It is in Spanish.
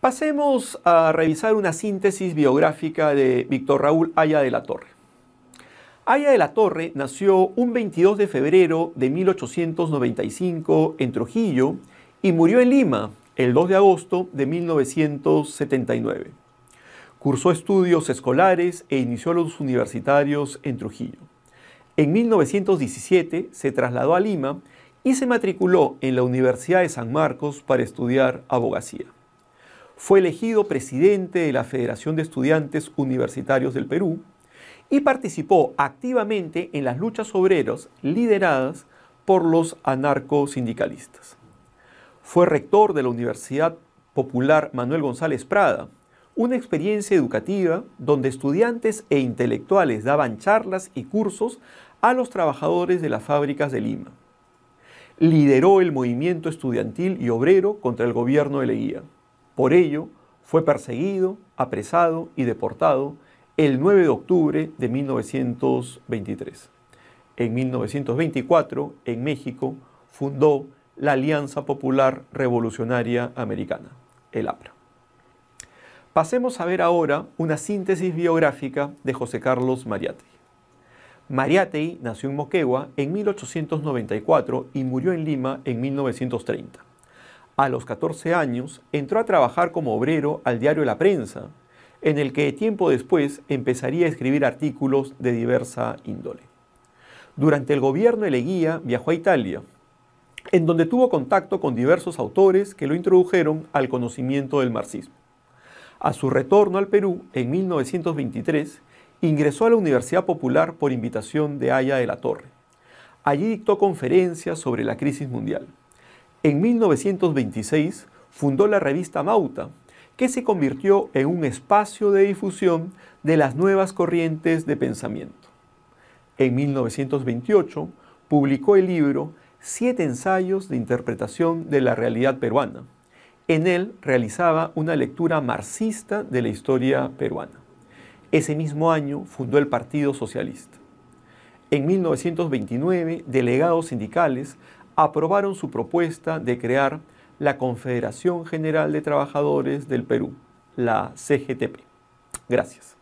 Pasemos a revisar una síntesis biográfica de Víctor Raúl Aya de la Torre. Aya de la Torre nació un 22 de febrero de 1895 en Trujillo y murió en Lima el 2 de agosto de 1979. Cursó estudios escolares e inició los universitarios en Trujillo. En 1917 se trasladó a Lima y se matriculó en la Universidad de San Marcos para estudiar abogacía. Fue elegido presidente de la Federación de Estudiantes Universitarios del Perú y participó activamente en las luchas obreras lideradas por los anarcosindicalistas. Fue rector de la Universidad Popular Manuel González Prada, una experiencia educativa donde estudiantes e intelectuales daban charlas y cursos a los trabajadores de las fábricas de Lima lideró el movimiento estudiantil y obrero contra el gobierno de Leguía. Por ello, fue perseguido, apresado y deportado el 9 de octubre de 1923. En 1924, en México, fundó la Alianza Popular Revolucionaria Americana, el APRA. Pasemos a ver ahora una síntesis biográfica de José Carlos Mariátegui. Mariatei nació en Moquegua en 1894 y murió en Lima en 1930. A los 14 años entró a trabajar como obrero al diario La Prensa, en el que tiempo después empezaría a escribir artículos de diversa índole. Durante el gobierno de Leguía viajó a Italia, en donde tuvo contacto con diversos autores que lo introdujeron al conocimiento del marxismo. A su retorno al Perú en 1923, ingresó a la Universidad Popular por invitación de Aya de la Torre. Allí dictó conferencias sobre la crisis mundial. En 1926 fundó la revista Mauta, que se convirtió en un espacio de difusión de las nuevas corrientes de pensamiento. En 1928 publicó el libro Siete ensayos de interpretación de la realidad peruana. En él realizaba una lectura marxista de la historia peruana. Ese mismo año fundó el Partido Socialista. En 1929, delegados sindicales aprobaron su propuesta de crear la Confederación General de Trabajadores del Perú, la CGTP. Gracias.